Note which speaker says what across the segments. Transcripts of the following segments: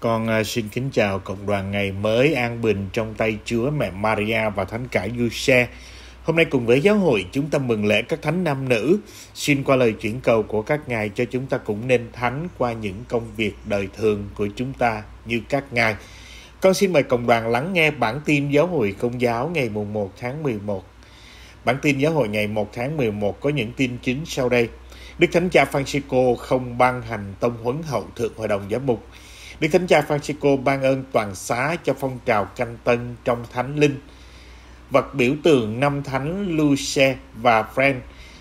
Speaker 1: Con à, xin kính chào cộng đoàn ngày mới an bình trong tay Chúa mẹ Maria và thánh cả Giuse. Hôm nay cùng với giáo hội chúng ta mừng lễ các thánh nam nữ. Xin qua lời chuyển cầu của các ngài cho chúng ta cũng nên thánh qua những công việc đời thường của chúng ta như các ngài. Con xin mời cộng đoàn lắng nghe bản tin giáo hội công giáo ngày mùng 1 tháng 11. Bản tin giáo hội ngày 1 tháng 11 có những tin chính sau đây. Đức Thánh Cha Francisco không ban hành tông huấn hậu thượng hội đồng giám mục Đức Thánh Cha Francisco ban ơn toàn xá cho phong trào canh tân trong Thánh Linh. Vật biểu tượng năm Thánh Luce và Frank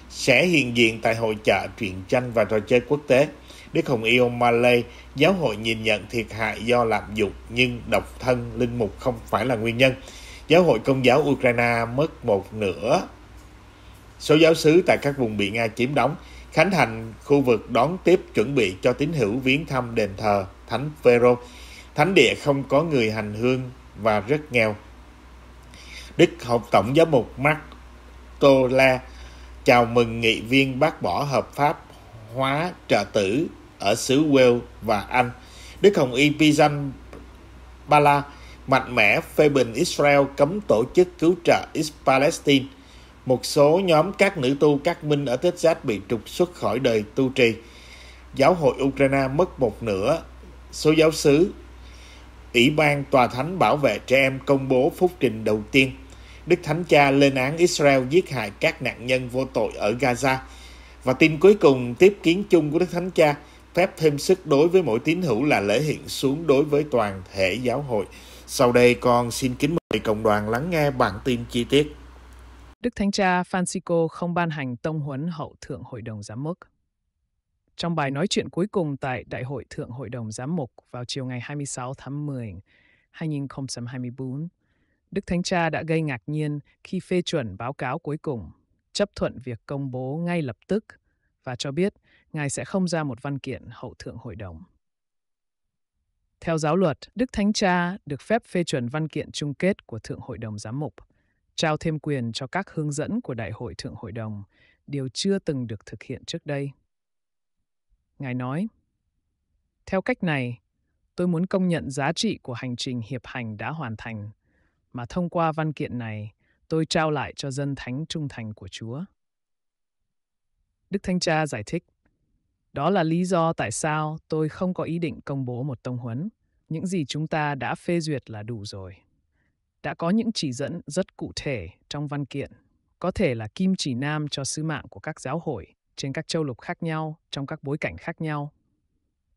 Speaker 1: sẽ hiện diện tại hội chợ truyện tranh và trò chơi quốc tế. Đức Hồng Yêu Malay, giáo hội nhìn nhận thiệt hại do lạm dụng nhưng độc thân linh mục không phải là nguyên nhân. Giáo hội Công giáo Ukraine mất một nửa số giáo sứ tại các vùng bị Nga chiếm đóng Khánh Thành, khu vực đón tiếp chuẩn bị cho tín hữu viếng thăm đền thờ Thánh Phêrô. Thánh địa không có người hành hương và rất nghèo. Đức học tổng giám mục Mark tola chào mừng nghị viên bác bỏ hợp pháp hóa trợ tử ở xứ Wales và Anh. Đức Hồng Y Pizan Bala mạnh mẽ phê bình Israel cấm tổ chức cứu trợ Palestine một số nhóm các nữ tu các minh ở Texas bị trục xuất khỏi đời tu trì. Giáo hội Ukraine mất một nửa số giáo sứ. Ủy ban Tòa Thánh Bảo vệ Trẻ Em công bố phúc trình đầu tiên. Đức Thánh Cha lên án Israel giết hại các nạn nhân vô tội ở Gaza. Và tin cuối cùng tiếp kiến chung của Đức Thánh Cha phép thêm sức đối với mỗi tín hữu là lễ hiện xuống đối với toàn thể giáo hội. Sau đây con xin kính mời cộng đoàn lắng nghe bản tin chi tiết.
Speaker 2: Đức Thánh Cha Francisco không ban hành tông huấn hậu thượng hội đồng giám mục. Trong bài nói chuyện cuối cùng tại Đại hội Thượng Hội đồng Giám mục vào chiều ngày 26 tháng 10, 2024, Đức Thánh Cha đã gây ngạc nhiên khi phê chuẩn báo cáo cuối cùng, chấp thuận việc công bố ngay lập tức và cho biết Ngài sẽ không ra một văn kiện hậu thượng hội đồng. Theo giáo luật, Đức Thánh Cha được phép phê chuẩn văn kiện chung kết của Thượng Hội đồng Giám mục – trao thêm quyền cho các hướng dẫn của Đại hội Thượng Hội đồng, điều chưa từng được thực hiện trước đây. Ngài nói, theo cách này, tôi muốn công nhận giá trị của hành trình hiệp hành đã hoàn thành, mà thông qua văn kiện này, tôi trao lại cho dân thánh trung thành của Chúa. Đức Thánh Cha giải thích, đó là lý do tại sao tôi không có ý định công bố một tông huấn. Những gì chúng ta đã phê duyệt là đủ rồi đã có những chỉ dẫn rất cụ thể trong văn kiện, có thể là kim chỉ nam cho sứ mạng của các giáo hội trên các châu lục khác nhau, trong các bối cảnh khác nhau.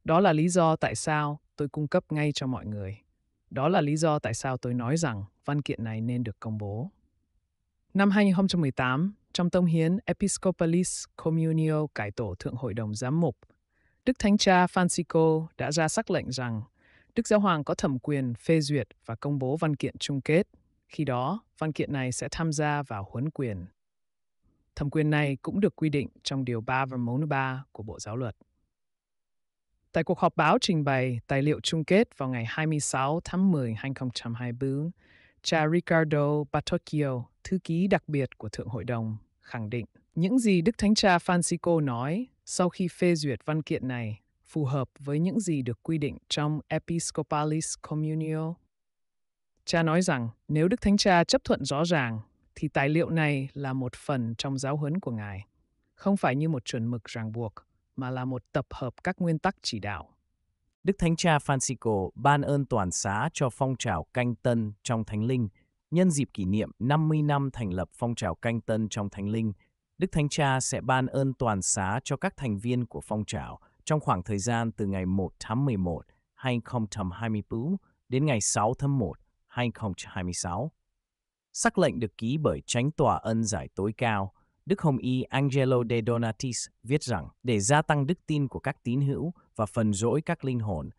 Speaker 2: Đó là lý do tại sao tôi cung cấp ngay cho mọi người. Đó là lý do tại sao tôi nói rằng văn kiện này nên được công bố. Năm 2018, trong tông hiến Episcopalis Communio cải tổ Thượng Hội đồng Giám mục, Đức Thánh Cha Francisco đã ra sắc lệnh rằng Đức Giáo Hoàng có thẩm quyền phê duyệt và công bố văn kiện chung kết. Khi đó, văn kiện này sẽ tham gia vào huấn quyền. Thẩm quyền này cũng được quy định trong Điều 3 và Mấu 3 của Bộ Giáo luật. Tại cuộc họp báo trình bày tài liệu chung kết vào ngày 26 tháng 10 2024, cha Ricardo Batocchio, thư ký đặc biệt của Thượng Hội đồng, khẳng định những gì Đức Thánh Cha Francisco nói sau khi phê duyệt văn kiện này phù hợp với những gì được quy định trong Episcopalis Communio. Cha nói rằng nếu Đức Thánh Cha chấp thuận rõ ràng thì tài liệu này là một phần trong giáo huấn của Ngài, không
Speaker 3: phải như một chuẩn mực ràng buộc, mà là một tập hợp các nguyên tắc chỉ đạo. Đức Thánh Cha Francisco ban ơn toàn xá cho phong trào canh tân trong Thánh Linh nhân dịp kỷ niệm 50 năm thành lập phong trào canh tân trong Thánh Linh. Đức Thánh Cha sẽ ban ơn toàn xá cho các thành viên của phong trào – trong khoảng thời gian từ ngày 1 tháng 11, 2024 đến ngày 6 tháng 1, 2026. Sắc lệnh được ký bởi tránh tòa ân giải tối cao, Đức Hồng Y Angelo de Donatis viết rằng để gia tăng đức tin của các tín hữu và phần rỗi các linh hồn,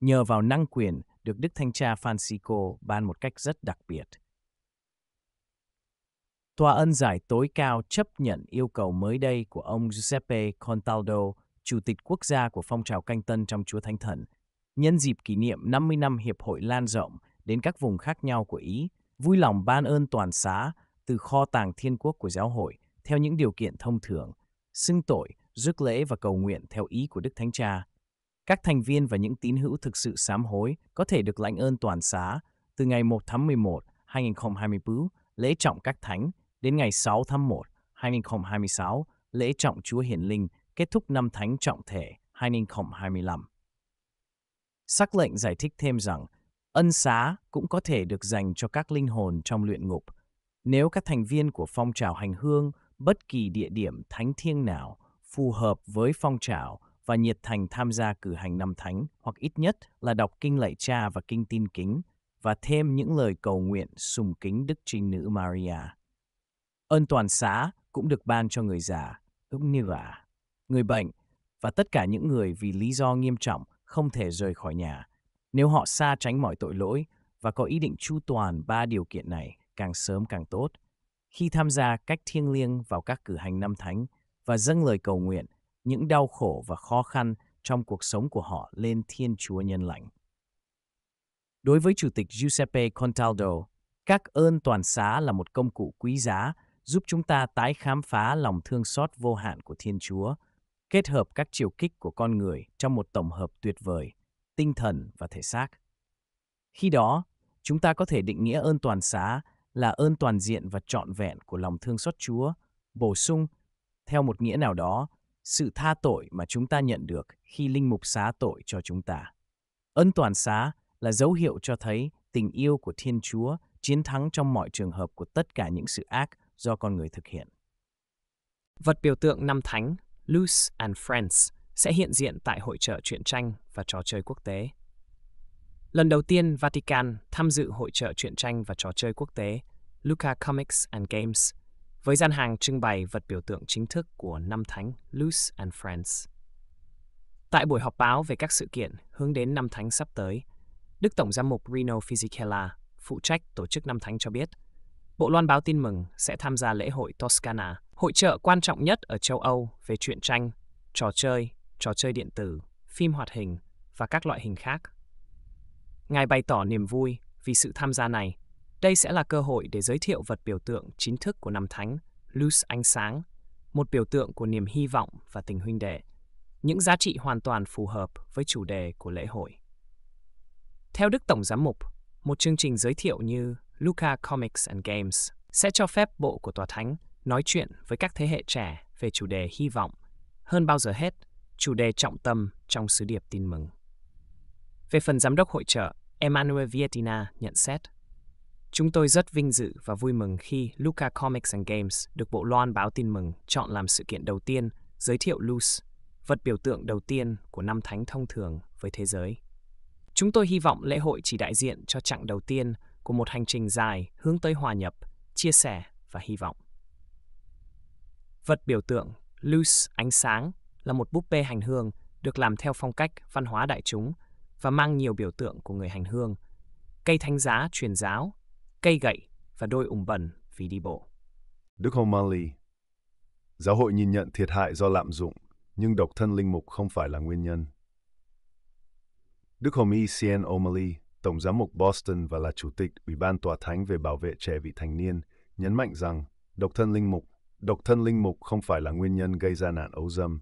Speaker 3: nhờ vào năng quyền được Đức Thanh tra Francisco ban một cách rất đặc biệt. Tòa ân giải tối cao chấp nhận yêu cầu mới đây của ông Giuseppe Contaldo chủ tịch quốc gia của phong trào canh tân trong Chúa Thánh Thần. Nhân dịp kỷ niệm 50 năm Hiệp hội lan rộng đến các vùng khác nhau của Ý, vui lòng ban ơn toàn xá từ kho tàng thiên quốc của giáo hội theo những điều kiện thông thường, xưng tội, rước lễ và cầu nguyện theo ý của Đức Thánh Cha. Các thành viên và những tín hữu thực sự sám hối có thể được lãnh ơn toàn xá từ ngày 1 tháng 11, 2024, lễ trọng các thánh, đến ngày 6 tháng 1, 2026, lễ trọng Chúa Hiển Linh kết thúc năm thánh trọng thể 2025. Sắc lệnh giải thích thêm rằng, ân xá cũng có thể được dành cho các linh hồn trong luyện ngục. Nếu các thành viên của phong trào hành hương bất kỳ địa điểm thánh thiêng nào phù hợp với phong trào và nhiệt thành tham gia cử hành năm thánh hoặc ít nhất là đọc kinh lạy cha và kinh tin kính và thêm những lời cầu nguyện sùng kính Đức Trinh Nữ Maria. Ơn toàn xá cũng được ban cho người già, cũng như là người bệnh và tất cả những người vì lý do nghiêm trọng không thể rời khỏi nhà nếu họ xa tránh mọi tội lỗi và có ý định chu toàn ba điều kiện này càng sớm càng tốt. Khi tham gia cách thiêng liêng vào các cử hành năm thánh và dâng lời cầu nguyện, những đau khổ và khó khăn trong cuộc sống của họ lên Thiên Chúa nhân lành. Đối với Chủ tịch Giuseppe Contaldo, các ơn toàn xá là một công cụ quý giá giúp chúng ta tái khám phá lòng thương xót vô hạn của Thiên Chúa – kết hợp các chiều kích của con người trong một tổng hợp tuyệt vời, tinh thần và thể xác. Khi đó, chúng ta có thể định nghĩa ơn toàn xá là ơn toàn diện và trọn vẹn của lòng thương xót Chúa, bổ sung, theo một nghĩa nào đó, sự tha tội mà chúng ta nhận được khi linh mục xá tội cho chúng ta. Ân toàn xá là dấu hiệu cho thấy tình yêu của Thiên Chúa chiến thắng trong mọi
Speaker 4: trường hợp của tất cả những sự ác do con người thực hiện. Vật biểu tượng năm thánh Loose and Friends sẽ hiện diện tại hội trợ truyện tranh và trò chơi quốc tế. Lần đầu tiên Vatican tham dự hội trợ truyện tranh và trò chơi quốc tế Luca Comics and Games với gian hàng trưng bày vật biểu tượng chính thức của năm thánh Loose and Friends. Tại buổi họp báo về các sự kiện hướng đến năm thánh sắp tới, Đức Tổng giám mục Reno Fisichella, phụ trách tổ chức năm thánh cho biết – Bộ loan báo tin mừng sẽ tham gia lễ hội Toscana, hội trợ quan trọng nhất ở châu Âu về truyện tranh, trò chơi, trò chơi điện tử, phim hoạt hình và các loại hình khác. Ngài bày tỏ niềm vui vì sự tham gia này. Đây sẽ là cơ hội để giới thiệu vật biểu tượng chính thức của năm thánh, Luz ánh sáng, một biểu tượng của niềm hy vọng và tình huynh đệ, những giá trị hoàn toàn phù hợp với chủ đề của lễ hội. Theo Đức Tổng Giám mục, một chương trình giới thiệu như Luca Comics and Games sẽ cho phép bộ của Tòa Thánh nói chuyện với các thế hệ trẻ về chủ đề hy vọng, hơn bao giờ hết, chủ đề trọng tâm trong sứ điệp tin mừng. Về phần giám đốc hội trợ, Emmanuel Vietina nhận xét, Chúng tôi rất vinh dự và vui mừng khi Luca Comics and Games được Bộ Loan báo tin mừng chọn làm sự kiện đầu tiên giới thiệu Luz, vật biểu tượng đầu tiên của năm thánh thông thường với thế giới. Chúng tôi hy vọng lễ hội chỉ đại diện cho chặng đầu tiên của một hành trình dài hướng tới hòa nhập, chia sẻ và hy vọng. Vật biểu tượng Luz ánh sáng là một búp bê hành hương được làm theo phong cách văn hóa đại chúng và mang nhiều biểu tượng của người hành hương, cây thánh giá truyền giáo, cây gậy và
Speaker 5: đôi ủng bẩn vì đi bộ. Đức O'Malley Giáo hội nhìn nhận thiệt hại do lạm dụng, nhưng độc thân linh mục không phải là nguyên nhân. Đức Hồng Y. c O'Malley Tổng giám mục Boston và là chủ tịch Ủy ban Tòa Thánh về bảo vệ trẻ vị thành niên, nhấn mạnh rằng độc thân linh mục, độc thân linh mục không phải là nguyên nhân gây ra nạn ấu dâm,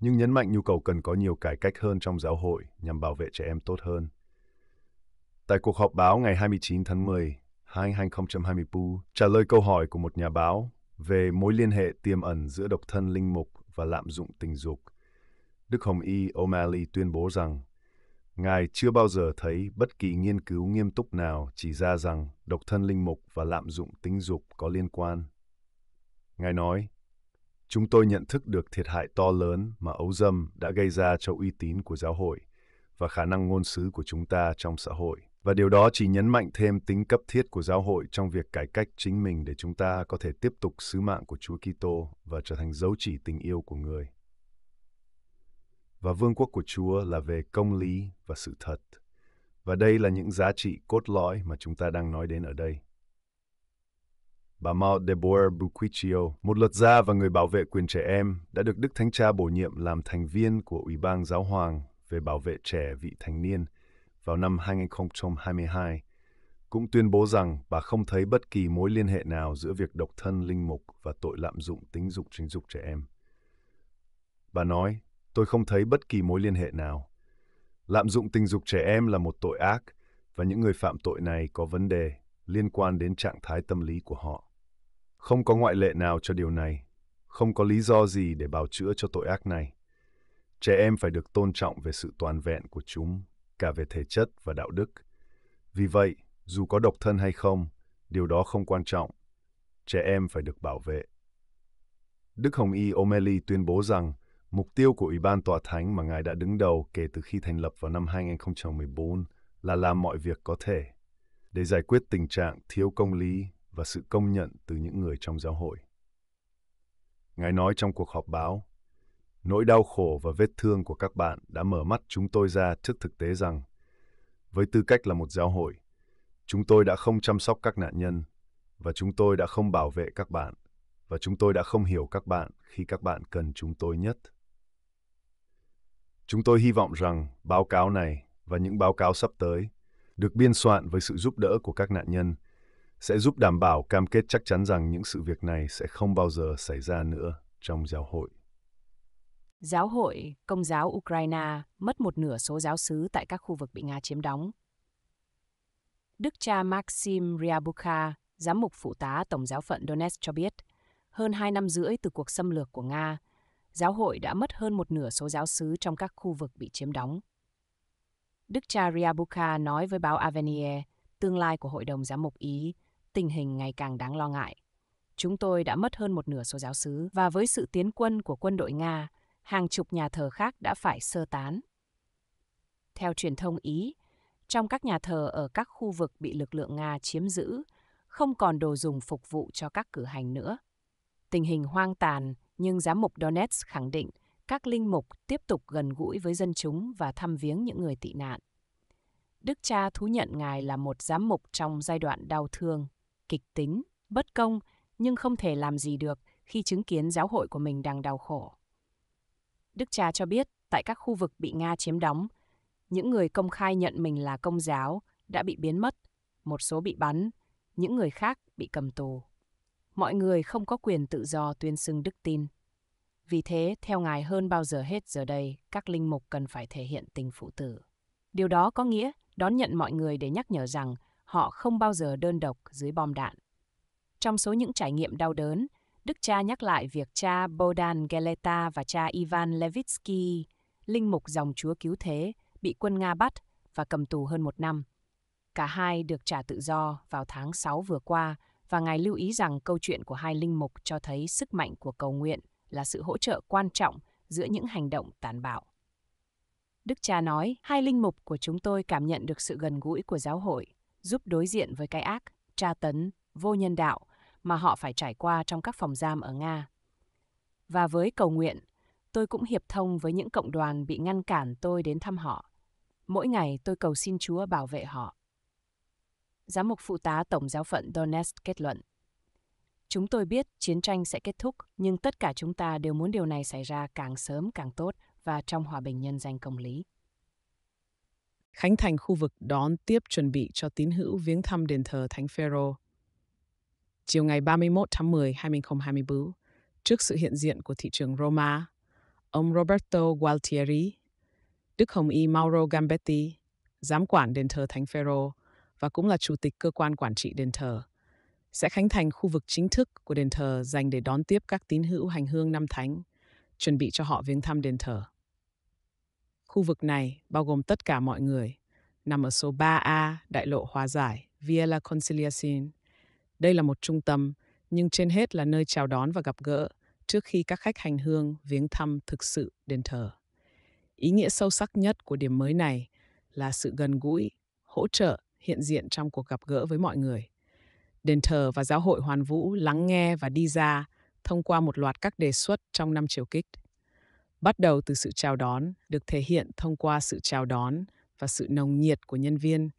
Speaker 5: nhưng nhấn mạnh nhu cầu cần có nhiều cải cách hơn trong giáo hội nhằm bảo vệ trẻ em tốt hơn. Tại cuộc họp báo ngày 29 tháng 10, 2024, trả lời câu hỏi của một nhà báo về mối liên hệ tiềm ẩn giữa độc thân linh mục và lạm dụng tình dục, Đức Hồng Y O'Malley tuyên bố rằng Ngài chưa bao giờ thấy bất kỳ nghiên cứu nghiêm túc nào chỉ ra rằng độc thân linh mục và lạm dụng tính dục có liên quan. Ngài nói, chúng tôi nhận thức được thiệt hại to lớn mà ấu dâm đã gây ra cho uy tín của giáo hội và khả năng ngôn sứ của chúng ta trong xã hội. Và điều đó chỉ nhấn mạnh thêm tính cấp thiết của giáo hội trong việc cải cách chính mình để chúng ta có thể tiếp tục sứ mạng của Chúa Kitô và trở thành dấu chỉ tình yêu của người và vương quốc của Chúa là về công lý và sự thật. Và đây là những giá trị cốt lõi mà chúng ta đang nói đến ở đây. Bà Mao Deborah Buquiccio, một luật gia và người bảo vệ quyền trẻ em, đã được Đức Thánh Cha bổ nhiệm làm thành viên của Ủy ban Giáo Hoàng về bảo vệ trẻ vị thành niên vào năm 2022, cũng tuyên bố rằng bà không thấy bất kỳ mối liên hệ nào giữa việc độc thân linh mục và tội lạm dụng tính dục tình dục trẻ em. Bà nói, tôi không thấy bất kỳ mối liên hệ nào. Lạm dụng tình dục trẻ em là một tội ác và những người phạm tội này có vấn đề liên quan đến trạng thái tâm lý của họ. Không có ngoại lệ nào cho điều này, không có lý do gì để bào chữa cho tội ác này. Trẻ em phải được tôn trọng về sự toàn vẹn của chúng, cả về thể chất và đạo đức. Vì vậy, dù có độc thân hay không, điều đó không quan trọng. Trẻ em phải được bảo vệ. Đức Hồng Y O'Malley tuyên bố rằng Mục tiêu của Ủy ban Tòa Thánh mà Ngài đã đứng đầu kể từ khi thành lập vào năm 2014 là làm mọi việc có thể để giải quyết tình trạng thiếu công lý và sự công nhận từ những người trong giáo hội. Ngài nói trong cuộc họp báo, nỗi đau khổ và vết thương của các bạn đã mở mắt chúng tôi ra trước thực tế rằng, với tư cách là một giáo hội, chúng tôi đã không chăm sóc các nạn nhân và chúng tôi đã không bảo vệ các bạn và chúng tôi đã không hiểu các bạn khi các bạn cần chúng tôi nhất. Chúng tôi hy vọng rằng báo cáo này và những báo cáo sắp tới được biên soạn với sự giúp đỡ của các nạn nhân sẽ giúp đảm bảo cam kết chắc chắn rằng những sự việc này sẽ không bao giờ xảy ra nữa trong giáo hội.
Speaker 6: Giáo hội Công giáo Ukraine mất một nửa số giáo sứ tại các khu vực bị Nga chiếm đóng. Đức cha Maxim Ryabukha, giám mục phụ tá Tổng giáo phận Donetsk cho biết, hơn hai năm rưỡi từ cuộc xâm lược của Nga, giáo hội đã mất hơn một nửa số giáo sứ trong các khu vực bị chiếm đóng. Đức cha Riabuka nói với báo Avenir, tương lai của Hội đồng Giám mục Ý, tình hình ngày càng đáng lo ngại. Chúng tôi đã mất hơn một nửa số giáo sứ và với sự tiến quân của quân đội Nga, hàng chục nhà thờ khác đã phải sơ tán. Theo truyền thông Ý, trong các nhà thờ ở các khu vực bị lực lượng Nga chiếm giữ, không còn đồ dùng phục vụ cho các cử hành nữa. Tình hình hoang tàn, nhưng giám mục Donetsk khẳng định các linh mục tiếp tục gần gũi với dân chúng và thăm viếng những người tị nạn. Đức cha thú nhận ngài là một giám mục trong giai đoạn đau thương, kịch tính, bất công nhưng không thể làm gì được khi chứng kiến giáo hội của mình đang đau khổ. Đức cha cho biết, tại các khu vực bị Nga chiếm đóng, những người công khai nhận mình là công giáo đã bị biến mất, một số bị bắn, những người khác bị cầm tù mọi người không có quyền tự do tuyên xưng đức tin. Vì thế, theo Ngài hơn bao giờ hết giờ đây, các linh mục cần phải thể hiện tình phụ tử. Điều đó có nghĩa đón nhận mọi người để nhắc nhở rằng họ không bao giờ đơn độc dưới bom đạn. Trong số những trải nghiệm đau đớn, Đức cha nhắc lại việc cha Bodan Geleta và cha Ivan Levitsky, linh mục dòng chúa cứu thế, bị quân Nga bắt và cầm tù hơn một năm. Cả hai được trả tự do vào tháng 6 vừa qua và Ngài lưu ý rằng câu chuyện của hai linh mục cho thấy sức mạnh của cầu nguyện là sự hỗ trợ quan trọng giữa những hành động tàn bạo. Đức cha nói, hai linh mục của chúng tôi cảm nhận được sự gần gũi của giáo hội, giúp đối diện với cái ác, tra tấn, vô nhân đạo mà họ phải trải qua trong các phòng giam ở Nga. Và với cầu nguyện, tôi cũng hiệp thông với những cộng đoàn bị ngăn cản tôi đến thăm họ. Mỗi ngày tôi cầu xin Chúa bảo vệ họ giám mục phụ tá Tổng giáo phận Donetsk kết luận. Chúng tôi biết chiến tranh sẽ kết thúc, nhưng tất cả chúng ta đều muốn điều này xảy ra càng sớm càng tốt và trong hòa bình nhân danh công lý.
Speaker 7: Khánh thành khu vực đón tiếp chuẩn bị cho tín hữu viếng thăm đền thờ Thánh Phêrô. Chiều ngày 31 tháng 10, 2024, trước sự hiện diện của thị trường Roma, ông Roberto Gualtieri, Đức Hồng Y Mauro Gambetti, giám quản đền thờ Thánh Phêrô, và cũng là chủ tịch cơ quan quản trị đền thờ, sẽ khánh thành khu vực chính thức của đền thờ dành để đón tiếp các tín hữu hành hương năm thánh, chuẩn bị cho họ viếng thăm đền thờ. Khu vực này bao gồm tất cả mọi người, nằm ở số 3A Đại lộ Hòa Giải, Via La Conciliación. Đây là một trung tâm, nhưng trên hết là nơi chào đón và gặp gỡ trước khi các khách hành hương viếng thăm thực sự đền thờ. Ý nghĩa sâu sắc nhất của điểm mới này là sự gần gũi, hỗ trợ hiện diện trong cuộc gặp gỡ với mọi người. Đền thờ và giáo hội hoàn vũ lắng nghe và đi ra thông qua một loạt các đề xuất trong năm chiều kích. Bắt đầu từ sự chào đón được thể hiện thông qua sự chào đón và sự nồng nhiệt của nhân viên.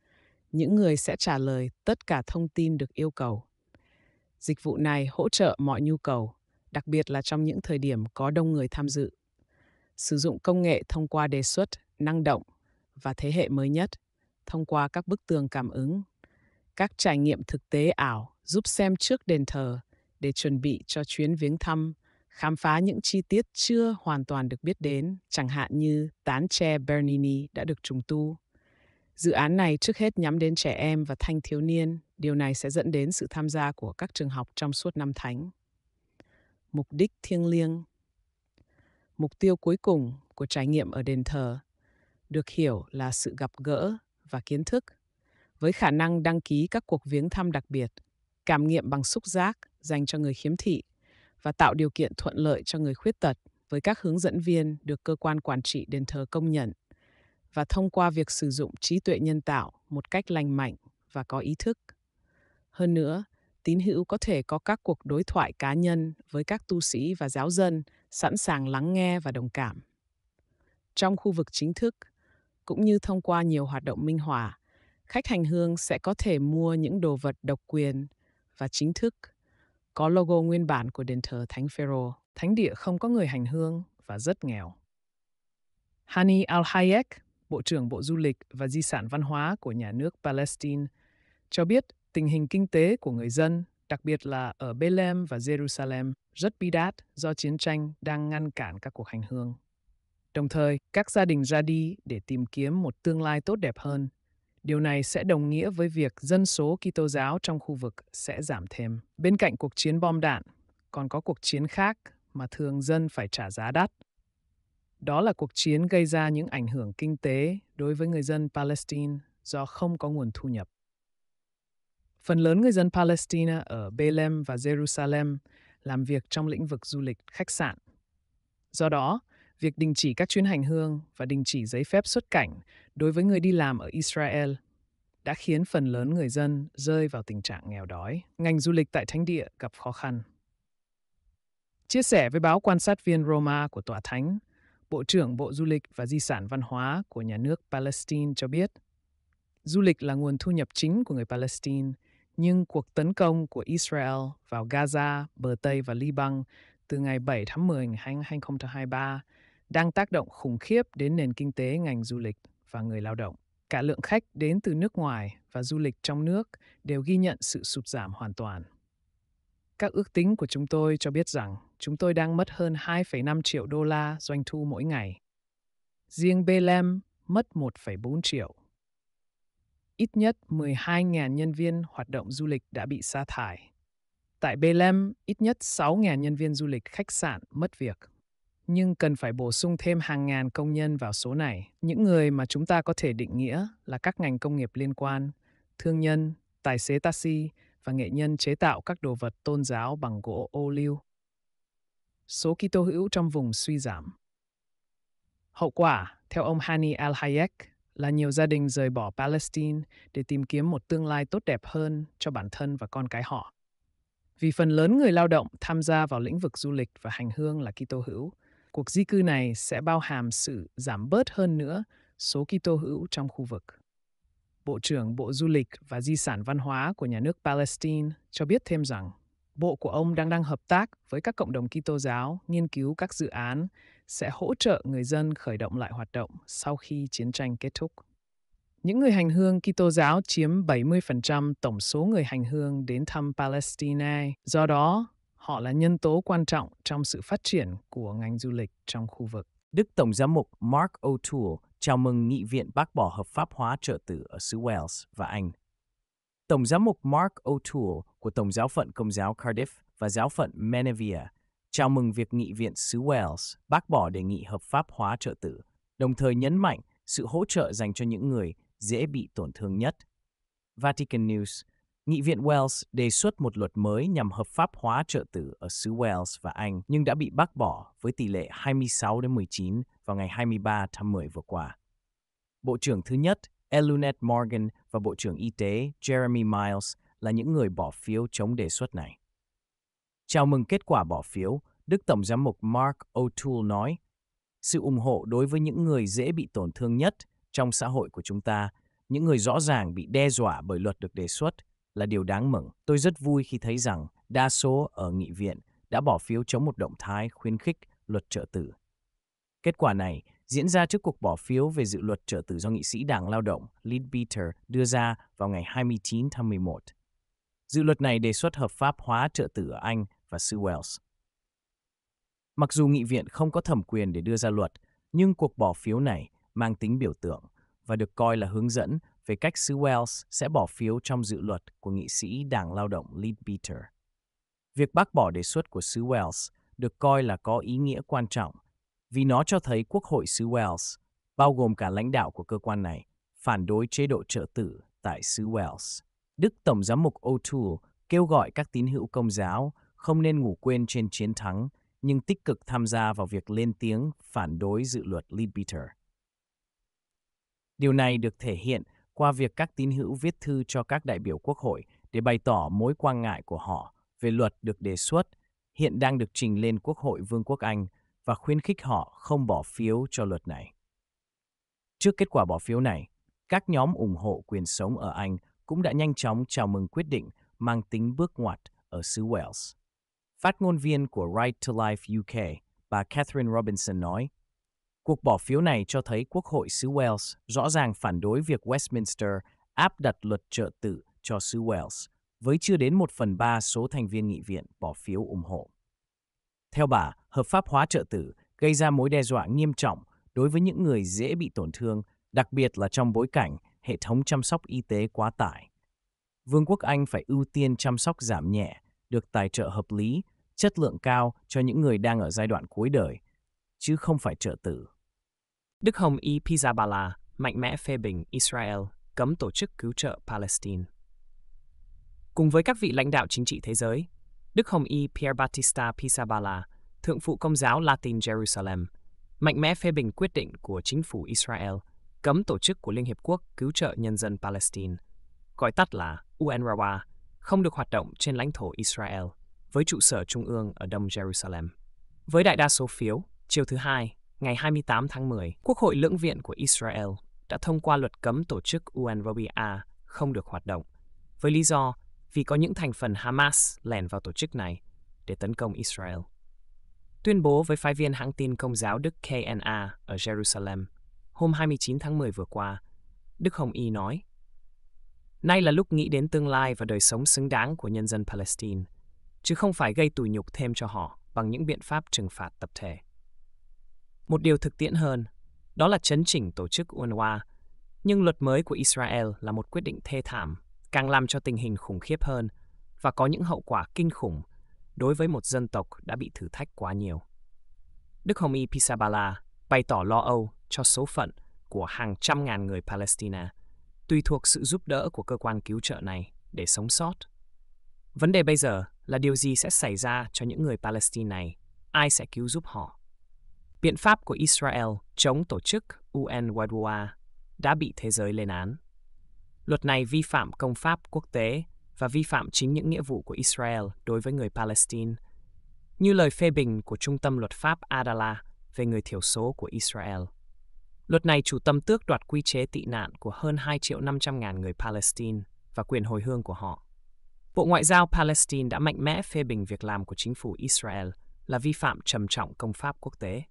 Speaker 7: Những người sẽ trả lời tất cả thông tin được yêu cầu. Dịch vụ này hỗ trợ mọi nhu cầu, đặc biệt là trong những thời điểm có đông người tham dự. Sử dụng công nghệ thông qua đề xuất, năng động và thế hệ mới nhất thông qua các bức tường cảm ứng. Các trải nghiệm thực tế ảo giúp xem trước đền thờ để chuẩn bị cho chuyến viếng thăm, khám phá những chi tiết chưa hoàn toàn được biết đến, chẳng hạn như tán tre Bernini đã được trùng tu. Dự án này trước hết nhắm đến trẻ em và thanh thiếu niên, điều này sẽ dẫn đến sự tham gia của các trường học trong suốt năm thánh. Mục đích thiêng liêng Mục tiêu cuối cùng của trải nghiệm ở đền thờ được hiểu là sự gặp gỡ và kiến thức, với khả năng đăng ký các cuộc viếng thăm đặc biệt, cảm nghiệm bằng xúc giác dành cho người khiếm thị và tạo điều kiện thuận lợi cho người khuyết tật với các hướng dẫn viên được cơ quan quản trị đền thờ công nhận và thông qua việc sử dụng trí tuệ nhân tạo một cách lành mạnh và có ý thức. Hơn nữa, tín hữu có thể có các cuộc đối thoại cá nhân với các tu sĩ và giáo dân sẵn sàng lắng nghe và đồng cảm. Trong khu vực chính thức, cũng như thông qua nhiều hoạt động minh họa, khách hành hương sẽ có thể mua những đồ vật độc quyền và chính
Speaker 2: thức có logo nguyên bản của đền thờ Thánh Phêrô. Thánh địa không có người hành hương và rất nghèo. Hani Al-Hayek, Bộ trưởng Bộ Du lịch và Di sản Văn hóa của nhà nước Palestine, cho biết tình hình kinh tế của người dân, đặc biệt là ở Bethlehem và Jerusalem, rất bi đát do chiến tranh đang ngăn cản các cuộc hành hương. Đồng thời, các gia đình ra đi để tìm kiếm một tương lai tốt đẹp hơn. Điều này sẽ đồng nghĩa với việc dân số Kitô giáo trong khu vực sẽ giảm thêm. Bên cạnh cuộc chiến bom đạn, còn có cuộc chiến khác mà thường dân phải trả giá đắt. Đó là cuộc chiến gây ra những ảnh hưởng kinh tế đối với người dân Palestine do không có nguồn thu nhập. Phần lớn người dân Palestine ở Bethlehem và Jerusalem làm việc trong lĩnh vực du lịch, khách sạn. Do đó, việc đình chỉ các chuyến hành hương và đình chỉ giấy phép xuất cảnh đối với người đi làm ở Israel đã khiến phần lớn người dân rơi vào tình trạng nghèo đói. Ngành du lịch tại Thánh Địa gặp khó khăn. Chia sẻ với báo quan sát viên Roma của Tòa Thánh, Bộ trưởng Bộ Du lịch và Di sản Văn hóa của nhà nước Palestine cho biết, du lịch là nguồn thu nhập chính của người Palestine, nhưng cuộc tấn công của Israel vào Gaza, bờ Tây và Liban từ ngày 7 tháng 10 năm 2023 đang tác động khủng khiếp đến nền kinh tế ngành du lịch và người lao động. Cả lượng khách đến từ nước ngoài và du lịch trong nước đều ghi nhận sự sụt giảm hoàn toàn. Các ước tính của chúng tôi cho biết rằng chúng tôi đang mất hơn 2,5 triệu đô la doanh thu mỗi ngày. Riêng Belém mất 1,4 triệu. Ít nhất 12.000 nhân viên hoạt động du lịch đã bị sa thải. Tại Belém, ít nhất 6.000 nhân viên du lịch khách sạn mất việc nhưng cần phải bổ sung thêm hàng ngàn công nhân vào số này. Những người mà chúng ta có thể định nghĩa là các ngành công nghiệp liên quan, thương nhân, tài xế taxi và nghệ nhân chế tạo các đồ vật tôn giáo bằng gỗ ô liu. Số Kitô hữu trong vùng suy giảm. Hậu quả, theo ông Hani al-Hayek, là nhiều gia đình rời bỏ Palestine để tìm kiếm một tương lai tốt đẹp hơn cho bản thân và con cái họ. Vì phần lớn người lao động tham gia vào lĩnh vực du lịch và hành hương là Kitô hữu, cuộc di cư này sẽ bao hàm sự giảm bớt hơn nữa số Kitô hữu trong khu vực. Bộ trưởng Bộ Du lịch và Di sản Văn hóa của nhà nước Palestine cho biết thêm rằng bộ của ông đang đang hợp tác với các cộng đồng Kitô giáo nghiên cứu các dự án sẽ hỗ trợ người dân khởi động lại hoạt động sau khi chiến tranh kết thúc. Những người hành hương Kitô giáo chiếm 70% tổng số người hành hương đến thăm Palestine. Do đó, Họ là nhân tố quan trọng trong sự phát triển của ngành du lịch
Speaker 3: trong khu vực. Đức Tổng giám mục Mark O'Toole chào mừng nghị viện bác bỏ hợp pháp hóa trợ tử ở xứ Wales và Anh. Tổng giám mục Mark O'Toole của Tổng giáo phận Công giáo Cardiff và giáo phận Menevia chào mừng việc nghị viện xứ Wales bác bỏ đề nghị hợp pháp hóa trợ tử, đồng thời nhấn mạnh sự hỗ trợ dành cho những người dễ bị tổn thương nhất. Vatican News Nghị viện Wales đề xuất một luật mới nhằm hợp pháp hóa trợ tử ở xứ Wales và Anh nhưng đã bị bác bỏ với tỷ lệ 26 đến 19 vào ngày 23 tháng 10 vừa qua. Bộ trưởng thứ nhất Elunet Morgan và Bộ trưởng Y tế Jeremy Miles là những người bỏ phiếu chống đề xuất này. Chào mừng kết quả bỏ phiếu, Đức Tổng Giám mục Mark O'Toole nói, sự ủng hộ đối với những người dễ bị tổn thương nhất trong xã hội của chúng ta, những người rõ ràng bị đe dọa bởi luật được đề xuất là điều đáng mừng. Tôi rất vui khi thấy rằng đa số ở nghị viện đã bỏ phiếu chống một động thái khuyến khích luật trợ tử. Kết quả này diễn ra trước cuộc bỏ phiếu về dự luật trợ tử do nghị sĩ Đảng Lao động Leadbeater đưa ra vào ngày 29 tháng 11. Dự luật này đề xuất hợp pháp hóa trợ tử ở Anh và xứ Wales. Mặc dù nghị viện không có thẩm quyền để đưa ra luật, nhưng cuộc bỏ phiếu này mang tính biểu tượng và được coi là hướng dẫn về cách xứ Wales sẽ bỏ phiếu trong dự luật của nghị sĩ Đảng Lao động Lead Peter. Việc bác bỏ đề xuất của xứ Wales được coi là có ý nghĩa quan trọng vì nó cho thấy Quốc hội xứ Wales, bao gồm cả lãnh đạo của cơ quan này, phản đối chế độ trợ tử tại xứ Wales. Đức Tổng giám mục O'Toole kêu gọi các tín hữu công giáo không nên ngủ quên trên chiến thắng, nhưng tích cực tham gia vào việc lên tiếng phản đối dự luật Leadbeater. Điều này được thể hiện qua việc các tín hữu viết thư cho các đại biểu quốc hội để bày tỏ mối quan ngại của họ về luật được đề xuất hiện đang được trình lên Quốc hội Vương quốc Anh và khuyến khích họ không bỏ phiếu cho luật này. Trước kết quả bỏ phiếu này, các nhóm ủng hộ quyền sống ở Anh cũng đã nhanh chóng chào mừng quyết định mang tính bước ngoặt ở xứ Wales. Phát ngôn viên của Right to Life UK, bà Catherine Robinson nói, Cuộc bỏ phiếu này cho thấy Quốc hội xứ Wales rõ ràng phản đối việc Westminster áp đặt luật trợ tự cho xứ Wales, với chưa đến một phần ba số thành viên nghị viện bỏ phiếu ủng hộ. Theo bà, hợp pháp hóa trợ tử gây ra mối đe dọa nghiêm trọng đối với những người dễ bị tổn thương, đặc biệt là trong bối cảnh hệ thống chăm sóc y tế quá tải. Vương quốc Anh phải ưu tiên chăm sóc giảm nhẹ, được tài trợ hợp lý, chất lượng cao cho những người đang ở giai đoạn cuối đời, chứ không phải trợ tử.
Speaker 4: Đức Hồng Y Pizabala mạnh mẽ phê bình Israel cấm tổ chức cứu trợ Palestine. Cùng với các vị lãnh đạo chính trị thế giới, Đức Hồng Y Pierre Battista Pisabala, thượng phụ công giáo Latin Jerusalem, mạnh mẽ phê bình quyết định của chính phủ Israel cấm tổ chức của Liên Hiệp Quốc cứu trợ nhân dân Palestine, gọi tắt là UNRWA, không được hoạt động trên lãnh thổ Israel, với trụ sở trung ương ở Đông Jerusalem. Với đại đa số phiếu, chiều thứ hai, ngày 28 tháng 10, Quốc hội lưỡng viện của Israel đã thông qua luật cấm tổ chức UNRWA không được hoạt động, với lý do vì có những thành phần Hamas lẻn vào tổ chức này để tấn công Israel. Tuyên bố với phái viên hãng tin công giáo Đức KNA ở Jerusalem hôm 29 tháng 10 vừa qua, Đức Hồng Y nói, Nay là lúc nghĩ đến tương lai và đời sống xứng đáng của nhân dân Palestine, chứ không phải gây tủi nhục thêm cho họ bằng những biện pháp trừng phạt tập thể. Một điều thực tiễn hơn, đó là chấn chỉnh tổ chức UNWA Nhưng luật mới của Israel là một quyết định thê thảm, càng làm cho tình hình khủng khiếp hơn và có những hậu quả kinh khủng đối với một dân tộc đã bị thử thách quá nhiều. Đức Hồng Y Pisabala bày tỏ lo âu cho số phận của hàng trăm ngàn người Palestine, tùy thuộc sự giúp đỡ của cơ quan cứu trợ này để sống sót. Vấn đề bây giờ là điều gì sẽ xảy ra cho những người Palestine này, ai sẽ cứu giúp họ? biện pháp của Israel chống tổ chức UNWA đã bị thế giới lên án. Luật này vi phạm công pháp quốc tế và vi phạm chính những nghĩa vụ của Israel đối với người Palestine, như lời phê bình của Trung tâm Luật pháp Adala về người thiểu số của Israel. Luật này chủ tâm tước đoạt quy chế tị nạn của hơn 2 triệu 500 ngàn người Palestine và quyền hồi hương của họ. Bộ Ngoại giao Palestine đã mạnh mẽ phê bình việc làm của chính phủ Israel là vi phạm trầm trọng công pháp quốc tế.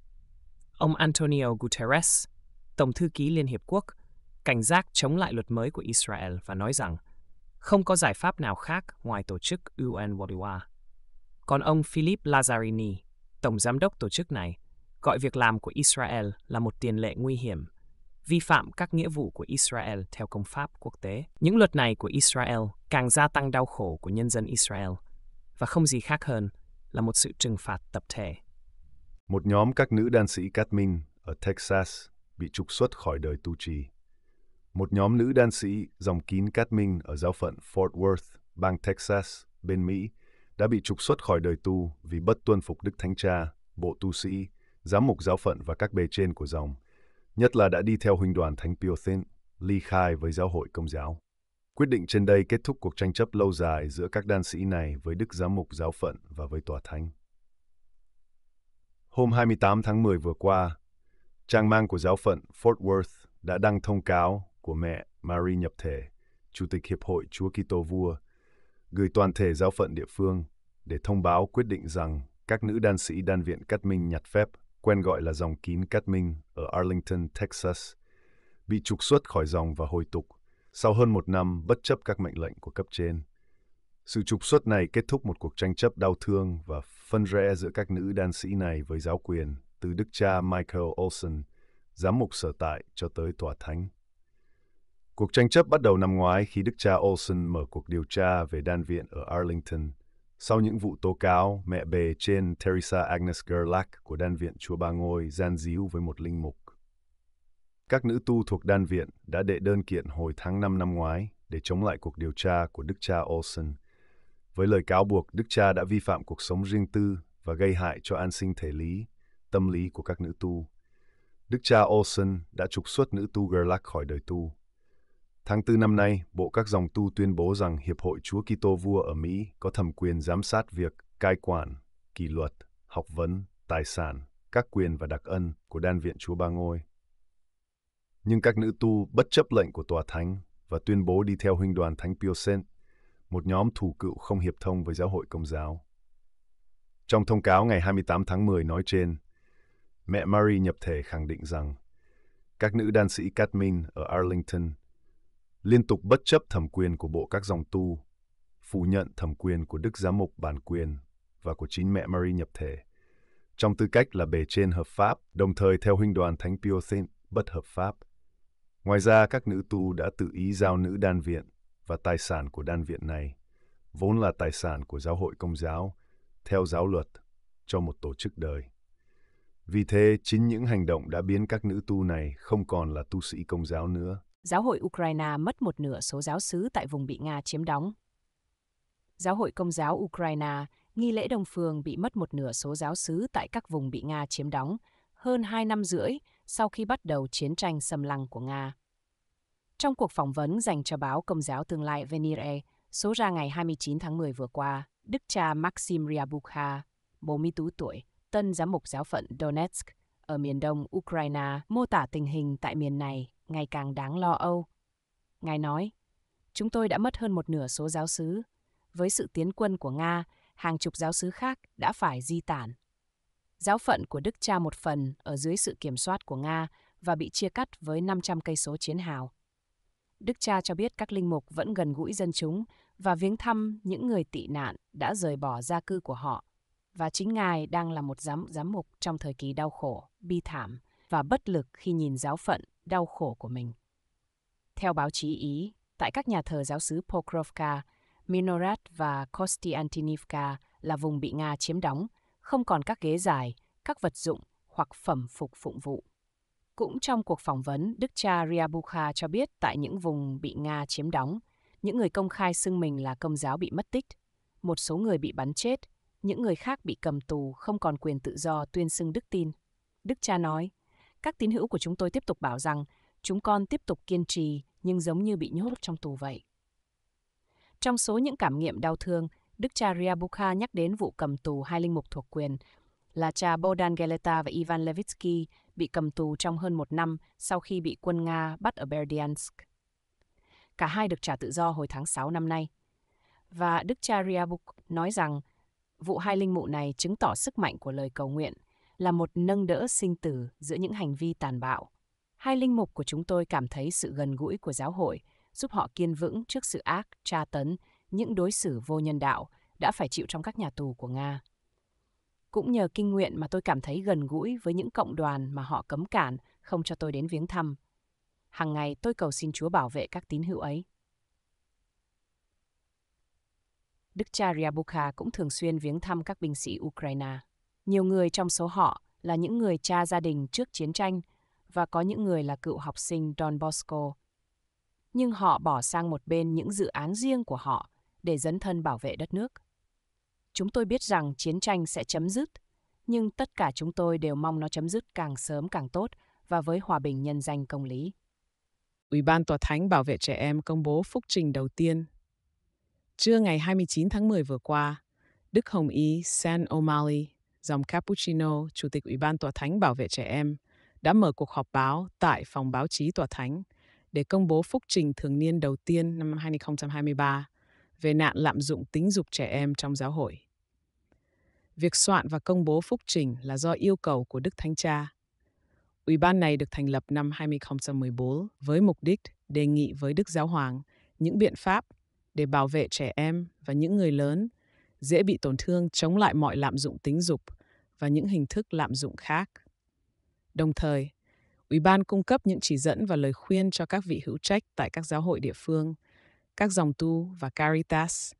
Speaker 4: Ông Antonio Guterres, Tổng thư ký Liên Hiệp Quốc, cảnh giác chống lại luật mới của Israel và nói rằng không có giải pháp nào khác ngoài tổ chức UN Còn ông Philip Lazzarini, tổng giám đốc tổ chức này, gọi việc làm của Israel là một tiền lệ nguy hiểm, vi phạm các nghĩa vụ của Israel theo công pháp quốc tế. Những luật này của Israel càng gia tăng đau khổ của nhân dân Israel và không gì khác hơn là một sự trừng phạt tập thể
Speaker 5: một nhóm các nữ đan sĩ minh ở Texas bị trục xuất khỏi đời tu trì. Một nhóm nữ đan sĩ dòng kín minh ở giáo phận Fort Worth, bang Texas, bên Mỹ, đã bị trục xuất khỏi đời tu vì bất tuân phục Đức Thánh Cha, bộ tu sĩ, giám mục giáo phận và các bề trên của dòng, nhất là đã đi theo huynh đoàn Thánh Pio Piotr, ly khai với giáo hội công giáo. Quyết định trên đây kết thúc cuộc tranh chấp lâu dài giữa các đan sĩ này với Đức Giám mục Giáo phận và với Tòa Thánh. Hôm 28 tháng 10 vừa qua, trang mang của giáo phận Fort Worth đã đăng thông cáo của mẹ Marie Nhập Thể, Chủ tịch Hiệp hội Chúa Kitô Vua, gửi toàn thể giáo phận địa phương để thông báo quyết định rằng các nữ đan sĩ đan viện Cát Minh nhặt phép, quen gọi là dòng kín Cát Minh ở Arlington, Texas, bị trục xuất khỏi dòng và hồi tục sau hơn một năm bất chấp các mệnh lệnh của cấp trên. Sự trục xuất này kết thúc một cuộc tranh chấp đau thương và phân rẽ giữa các nữ đan sĩ này với giáo quyền từ đức cha Michael Olson, giám mục sở tại cho tới tòa thánh. Cuộc tranh chấp bắt đầu năm ngoái khi đức cha Olson mở cuộc điều tra về đan viện ở Arlington sau những vụ tố cáo mẹ bề trên Teresa Agnes Gerlach của đan viện Chúa Ba Ngôi gian díu với một linh mục. Các nữ tu thuộc đan viện đã đệ đơn kiện hồi tháng 5 năm ngoái để chống lại cuộc điều tra của đức cha Olson. Với lời cáo buộc đức cha đã vi phạm cuộc sống riêng tư và gây hại cho an sinh thể lý, tâm lý của các nữ tu. Đức cha Olson đã trục xuất nữ tu Gerlach khỏi đời tu. Tháng 4 năm nay, Bộ các dòng tu tuyên bố rằng Hiệp hội Chúa Kitô Vua ở Mỹ có thẩm quyền giám sát việc cai quản, kỷ luật, học vấn, tài sản, các quyền và đặc ân của đan viện Chúa Ba Ngôi. Nhưng các nữ tu bất chấp lệnh của tòa thánh và tuyên bố đi theo huynh đoàn Thánh Pio Piocent một nhóm thủ cựu không hiệp thông với giáo hội công giáo. Trong thông cáo ngày 28 tháng 10 nói trên, mẹ Marie nhập thể khẳng định rằng các nữ đan sĩ Cadmin ở Arlington liên tục bất chấp thẩm quyền của bộ các dòng tu, phủ nhận thẩm quyền của Đức Giám mục bản quyền và của chính mẹ Marie nhập thể, trong tư cách là bề trên hợp pháp, đồng thời theo huynh đoàn Thánh Pio Thin bất hợp pháp. Ngoài ra, các nữ tu đã tự ý giao nữ đan viện và tài sản của đan viện này vốn là tài sản của giáo hội công giáo theo giáo luật cho một tổ chức đời. Vì thế, chính những hành động đã biến các nữ tu này không còn là tu sĩ công giáo nữa.
Speaker 6: Giáo hội Ukraine mất một nửa số giáo sứ tại vùng bị Nga chiếm đóng. Giáo hội công giáo Ukraine, nghi lễ đồng phương bị mất một nửa số giáo sứ tại các vùng bị Nga chiếm đóng hơn hai năm rưỡi sau khi bắt đầu chiến tranh xâm lăng của Nga. Trong cuộc phỏng vấn dành cho báo Công giáo tương lai Venire, số ra ngày 29 tháng 10 vừa qua, Đức cha Maxim Ryabukha, 40 tuổi, tân giám mục giáo phận Donetsk ở miền đông Ukraine mô tả tình hình tại miền này ngày càng đáng lo âu. Ngài nói, chúng tôi đã mất hơn một nửa số giáo sứ. Với sự tiến quân của Nga, hàng chục giáo sứ khác đã phải di tản. Giáo phận của Đức cha một phần ở dưới sự kiểm soát của Nga và bị chia cắt với 500 cây số chiến hào. Đức cha cho biết các linh mục vẫn gần gũi dân chúng và viếng thăm những người tị nạn đã rời bỏ gia cư của họ. Và chính Ngài đang là một giám giám mục trong thời kỳ đau khổ, bi thảm và bất lực khi nhìn giáo phận đau khổ của mình. Theo báo chí Ý, tại các nhà thờ giáo sứ Pokrovka, Minorat và Kostiantinivka là vùng bị Nga chiếm đóng, không còn các ghế dài, các vật dụng hoặc phẩm phục phụng vụ. Cũng trong cuộc phỏng vấn, đức cha Ryabukha cho biết tại những vùng bị Nga chiếm đóng, những người công khai xưng mình là công giáo bị mất tích, một số người bị bắn chết, những người khác bị cầm tù không còn quyền tự do tuyên xưng đức tin. Đức cha nói, các tín hữu của chúng tôi tiếp tục bảo rằng chúng con tiếp tục kiên trì nhưng giống như bị nhốt trong tù vậy. Trong số những cảm nghiệm đau thương, Đức cha Ryabukha nhắc đến vụ cầm tù hai linh mục thuộc quyền là cha Bodan Geleta và Ivan Levitsky bị cầm tù trong hơn một năm sau khi bị quân Nga bắt ở Berdyansk. Cả hai được trả tự do hồi tháng 6 năm nay. Và Đức cha Ryabuk nói rằng vụ hai linh mụ này chứng tỏ sức mạnh của lời cầu nguyện là một nâng đỡ sinh tử giữa những hành vi tàn bạo. Hai linh mục của chúng tôi cảm thấy sự gần gũi của giáo hội giúp họ kiên vững trước sự ác, tra tấn, những đối xử vô nhân đạo đã phải chịu trong các nhà tù của Nga. Cũng nhờ kinh nguyện mà tôi cảm thấy gần gũi với những cộng đoàn mà họ cấm cản, không cho tôi đến viếng thăm. Hàng ngày tôi cầu xin Chúa bảo vệ các tín hữu ấy. Đức cha Ryabukha cũng thường xuyên viếng thăm các binh sĩ Ukraine. Nhiều người trong số họ là những người cha gia đình trước chiến tranh và có những người là cựu học sinh Don Bosco. Nhưng họ bỏ sang một bên những dự án riêng của họ để dấn thân bảo vệ đất nước. Chúng tôi biết rằng chiến tranh sẽ chấm dứt, nhưng tất cả chúng tôi đều mong nó chấm dứt càng sớm càng tốt và với hòa bình nhân danh công lý. Ủy ban Tòa Thánh Bảo vệ
Speaker 7: Trẻ Em công bố phúc trình đầu tiên. Trưa ngày 29 tháng 10 vừa qua, Đức Hồng Y San O'Malley, dòng Cappuccino, Chủ tịch Ủy ban Tòa Thánh Bảo vệ Trẻ Em, đã mở cuộc họp báo tại phòng báo chí Tòa Thánh để công bố phúc trình thường niên đầu tiên năm 2023 về nạn lạm dụng tính dục trẻ em trong giáo hội. Việc soạn và công bố phúc trình là do yêu cầu của Đức Thánh Cha. Ủy ban này được thành lập năm 2014 với mục đích đề nghị với Đức Giáo Hoàng những biện pháp để bảo vệ trẻ em và những người lớn dễ bị tổn thương chống lại mọi lạm dụng tính dục và những hình thức lạm dụng khác. Đồng thời, Ủy ban cung cấp những chỉ dẫn và lời khuyên cho các vị hữu trách tại các giáo hội địa phương – các dòng tu và Caritas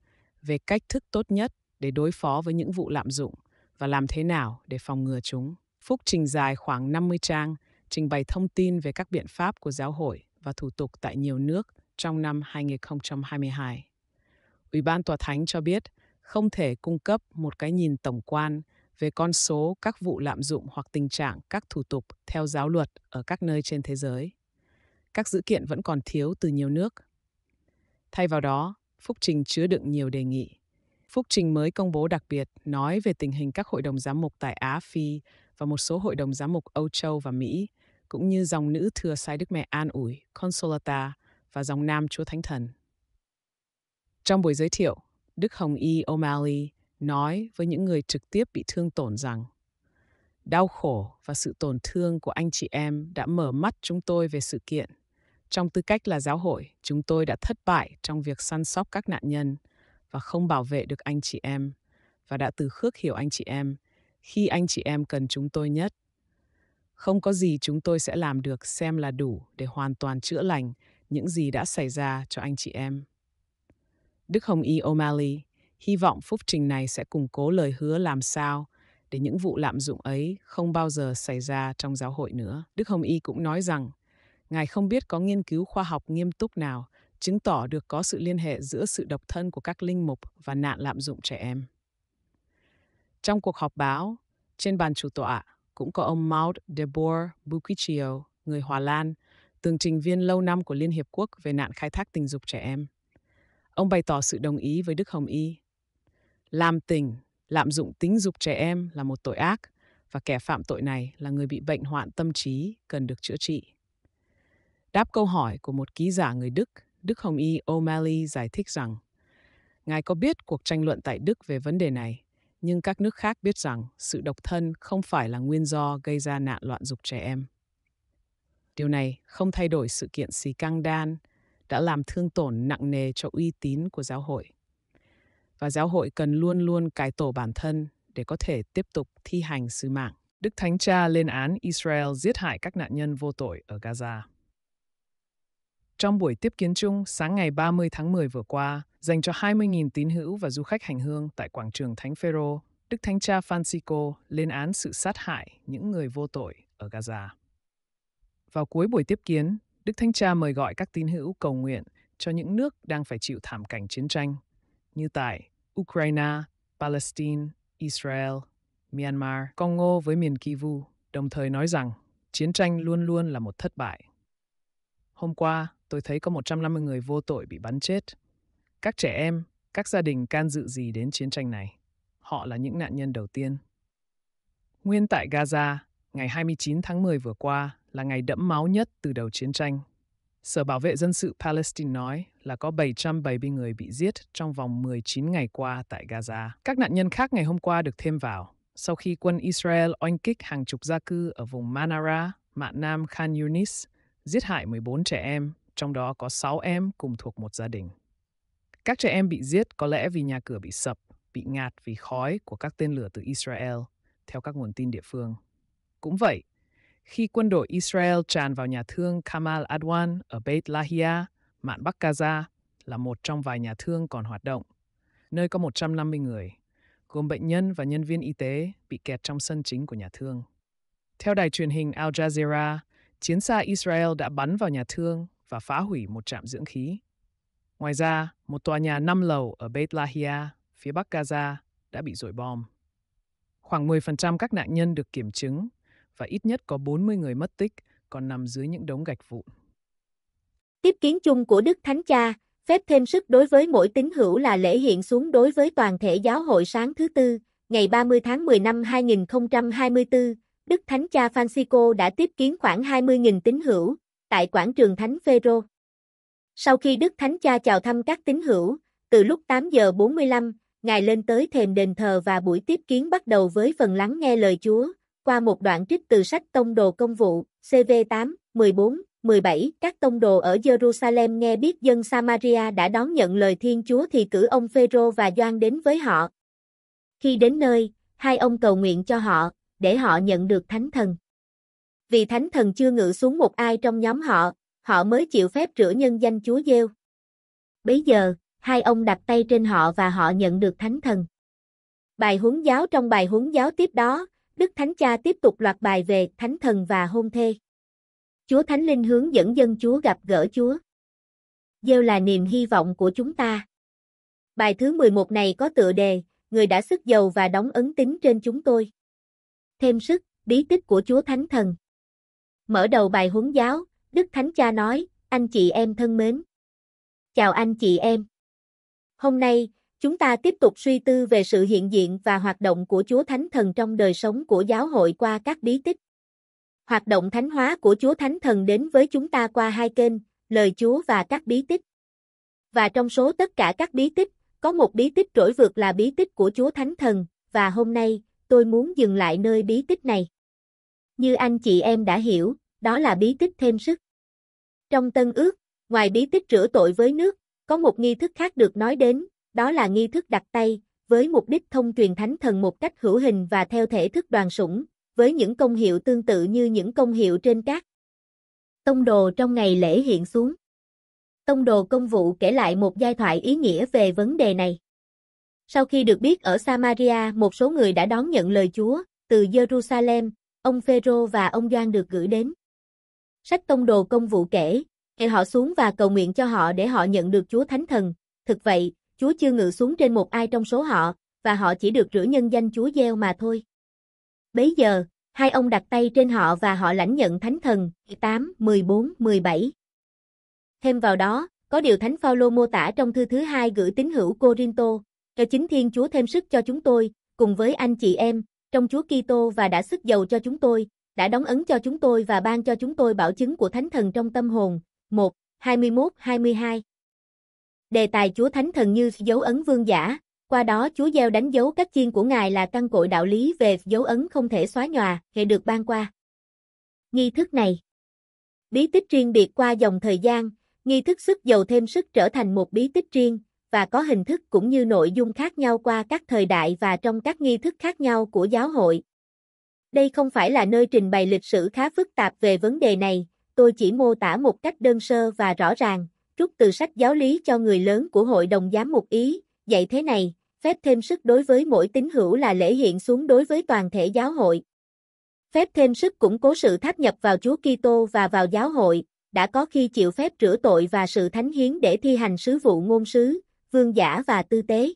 Speaker 7: về cách thức tốt nhất để đối phó với những vụ lạm dụng và làm thế nào để phòng ngừa chúng. Phúc trình dài khoảng 50 trang, trình bày thông tin về các biện pháp của giáo hội và thủ tục tại nhiều nước trong năm 2022. Ủy ban Tòa Thánh cho biết không thể cung cấp một cái nhìn tổng quan về con số các vụ lạm dụng hoặc tình trạng các thủ tục theo giáo luật ở các nơi trên thế giới. Các dữ kiện vẫn còn thiếu từ nhiều nước Thay vào đó, phúc trình chứa đựng nhiều đề nghị. Phúc trình mới công bố đặc biệt nói về tình hình các hội đồng giám mục tại Á Phi và một số hội đồng giám mục Âu Châu và Mỹ, cũng như dòng nữ thừa sai Đức Mẹ An ủi, Consolata và dòng nam Chúa Thánh Thần. Trong buổi giới thiệu, Đức Hồng Y O'Malley nói với những người trực tiếp bị thương tổn rằng Đau khổ và sự tổn thương của anh chị em đã mở mắt chúng tôi về sự kiện trong tư cách là giáo hội, chúng tôi đã thất bại trong việc săn sóc các nạn nhân và không bảo vệ được anh chị em và đã từ khước hiểu anh chị em khi anh chị em cần chúng tôi nhất. Không có gì chúng tôi sẽ làm được xem là đủ để hoàn toàn chữa lành những gì đã xảy ra cho anh chị em. Đức Hồng Y O'Malley hy vọng phúc trình này sẽ củng cố lời hứa làm sao để những vụ lạm dụng ấy không bao giờ xảy ra trong giáo hội nữa. Đức Hồng Y cũng nói rằng Ngài không biết có nghiên cứu khoa học nghiêm túc nào chứng tỏ được có sự liên hệ giữa sự độc thân của các linh mục và nạn lạm dụng trẻ em. Trong cuộc họp báo, trên bàn chủ tọa cũng có ông Maud Debor Bukiccio, người Hòa Lan, tường trình viên lâu năm của Liên Hiệp Quốc về nạn khai thác tình dục trẻ em. Ông bày tỏ sự đồng ý với Đức Hồng Y. Làm tình, lạm dụng tính dục trẻ em là một tội ác, và kẻ phạm tội này là người bị bệnh hoạn tâm trí cần được chữa trị. Đáp câu hỏi của một ký giả người Đức, Đức Hồng Y O'Malley giải thích rằng Ngài có biết cuộc tranh luận tại Đức về vấn đề này, nhưng các nước khác biết rằng sự độc thân không phải là nguyên do gây ra nạn loạn dục trẻ em. Điều này không thay đổi sự kiện xì căng đan đã làm thương tổn nặng nề cho uy tín của giáo hội. Và giáo hội cần luôn luôn
Speaker 2: cải tổ bản thân để có thể tiếp tục thi hành sứ mạng. Đức Thánh Cha lên án Israel giết hại các nạn nhân vô tội ở Gaza. Trong buổi tiếp kiến chung sáng ngày 30 tháng 10 vừa qua, dành cho 20.000 tín hữu và du khách hành hương tại quảng trường Thánh Phaero, Đức Thánh Cha Francisco lên án sự sát hại những người vô tội ở Gaza. Vào cuối buổi tiếp kiến, Đức Thánh Cha mời gọi các tín hữu cầu nguyện cho những nước đang phải chịu thảm cảnh chiến tranh, như tại Ukraine, Palestine, Israel, Myanmar, Congo với miền Kivu, đồng thời nói rằng chiến tranh luôn luôn là một thất bại Hôm qua, tôi thấy có 150 người vô tội bị bắn chết. Các trẻ em, các gia đình can dự gì đến chiến tranh này? Họ là những nạn nhân đầu tiên. Nguyên tại Gaza, ngày 29 tháng 10 vừa qua là ngày đẫm máu nhất từ đầu chiến tranh. Sở Bảo vệ Dân sự Palestine nói là có 770 người bị giết trong vòng 19 ngày qua tại Gaza. Các nạn nhân khác ngày hôm qua được thêm vào sau khi quân Israel oanh kích hàng chục gia cư ở vùng Manara, Mạn Nam Khan Yunis, giết hại 14 trẻ em, trong đó có 6 em cùng thuộc một gia đình. Các trẻ em bị giết có lẽ vì nhà cửa bị sập, bị ngạt vì khói của các tên lửa từ Israel, theo các nguồn tin địa phương. Cũng vậy, khi quân đội Israel tràn vào nhà thương Kamal Adwan ở Beit Lahia, mạn Bắc Gaza, là một trong vài nhà thương còn hoạt động, nơi có 150 người, gồm bệnh nhân và nhân viên y tế bị kẹt trong sân chính của nhà thương. Theo đài truyền hình Al Jazeera, chiến xa Israel đã bắn vào nhà thương và phá hủy một trạm dưỡng khí. Ngoài ra, một tòa nhà 5 lầu ở Beit Lahia, phía bắc Gaza, đã bị dội bom. Khoảng 10% các nạn nhân được kiểm chứng và ít nhất có 40 người mất tích còn nằm dưới những đống gạch vụn.
Speaker 8: Tiếp kiến chung của Đức Thánh Cha, phép thêm sức đối với mỗi tín hữu là lễ hiện xuống đối với toàn thể giáo hội sáng thứ tư, ngày 30 tháng 10 năm 2024, Đức Thánh Cha Francisco đã tiếp kiến khoảng 20.000 tín hữu tại quảng trường Thánh Phaero. Sau khi Đức Thánh Cha chào thăm các tín hữu, từ lúc 8 giờ 45, Ngài lên tới thềm đền thờ và buổi tiếp kiến bắt đầu với phần lắng nghe lời Chúa, qua một đoạn trích từ sách Tông đồ công vụ, CV8, 14, 17. Các tông đồ ở Jerusalem nghe biết dân Samaria đã đón nhận lời Thiên Chúa thì cử ông Phêrô và Gioan đến với họ. Khi đến nơi, hai ông cầu nguyện cho họ, để họ nhận được thánh thần. Vì thánh thần chưa ngự xuống một ai trong nhóm họ, họ mới chịu phép rửa nhân danh Chúa Giêsu. Bấy giờ, hai ông đặt tay trên họ và họ nhận được thánh thần. Bài huấn giáo trong bài huấn giáo tiếp đó, Đức Thánh Cha tiếp tục loạt bài về thánh thần và hôn thê. Chúa Thánh Linh hướng dẫn dân Chúa gặp gỡ Chúa. Gieo là niềm hy vọng của chúng ta. Bài thứ 11 này có tựa đề, Người đã sức dầu và đóng ấn tín trên chúng tôi thêm sức, bí tích của Chúa Thánh Thần. Mở đầu bài huấn giáo, Đức Thánh Cha nói, anh chị em thân mến. Chào anh chị em. Hôm nay, chúng ta tiếp tục suy tư về sự hiện diện và hoạt động của Chúa Thánh Thần trong đời sống của giáo hội qua các bí tích. Hoạt động thánh hóa của Chúa Thánh Thần đến với chúng ta qua hai kênh, lời Chúa và các bí tích. Và trong số tất cả các bí tích, có một bí tích trỗi vượt là bí tích của Chúa Thánh Thần, và hôm nay, tôi muốn dừng lại nơi bí tích này. Như anh chị em đã hiểu, đó là bí tích thêm sức. Trong tân ước, ngoài bí tích rửa tội với nước, có một nghi thức khác được nói đến, đó là nghi thức đặt tay, với mục đích thông truyền thánh thần một cách hữu hình và theo thể thức đoàn sủng, với những công hiệu tương tự như những công hiệu trên các tông đồ trong ngày lễ hiện xuống. Tông đồ công vụ kể lại một giai thoại ý nghĩa về vấn đề này. Sau khi được biết ở Samaria một số người đã đón nhận lời Chúa, từ Jerusalem, ông Phêrô và ông Doan được gửi đến. Sách tông đồ công vụ kể, hệ họ xuống và cầu nguyện cho họ để họ nhận được Chúa Thánh Thần. Thực vậy, Chúa chưa ngự xuống trên một ai trong số họ, và họ chỉ được rửa nhân danh Chúa gieo mà thôi. Bấy giờ, hai ông đặt tay trên họ và họ lãnh nhận Thánh Thần, 8, 14, 17. Thêm vào đó, có điều Thánh Phaolô mô tả trong thư thứ hai gửi tín hữu Corinto, cho chính Thiên Chúa thêm sức cho chúng tôi, cùng với anh chị em, trong Chúa Kitô và đã sức dầu cho chúng tôi, đã đóng ấn cho chúng tôi và ban cho chúng tôi bảo chứng của Thánh Thần trong tâm hồn. 1. 21-22 Đề tài Chúa Thánh Thần như dấu ấn vương giả, qua đó Chúa gieo đánh dấu các chiên của Ngài là căn cội đạo lý về dấu ấn không thể xóa nhòa, hệ được ban qua. Nghi thức này Bí tích riêng biệt qua dòng thời gian, nghi thức sức dầu thêm sức trở thành một bí tích riêng, và có hình thức cũng như nội dung khác nhau qua các thời đại và trong các nghi thức khác nhau của giáo hội. Đây không phải là nơi trình bày lịch sử khá phức tạp về vấn đề này, tôi chỉ mô tả một cách đơn sơ và rõ ràng, rút từ sách giáo lý cho người lớn của Hội đồng Giám mục Ý, dạy thế này, phép thêm sức đối với mỗi tín hữu là lễ hiện xuống đối với toàn thể giáo hội. Phép thêm sức củng cố sự tháp nhập vào Chúa Kitô và vào giáo hội, đã có khi chịu phép rửa tội và sự thánh hiến để thi hành sứ vụ ngôn sứ, vương giả và tư tế.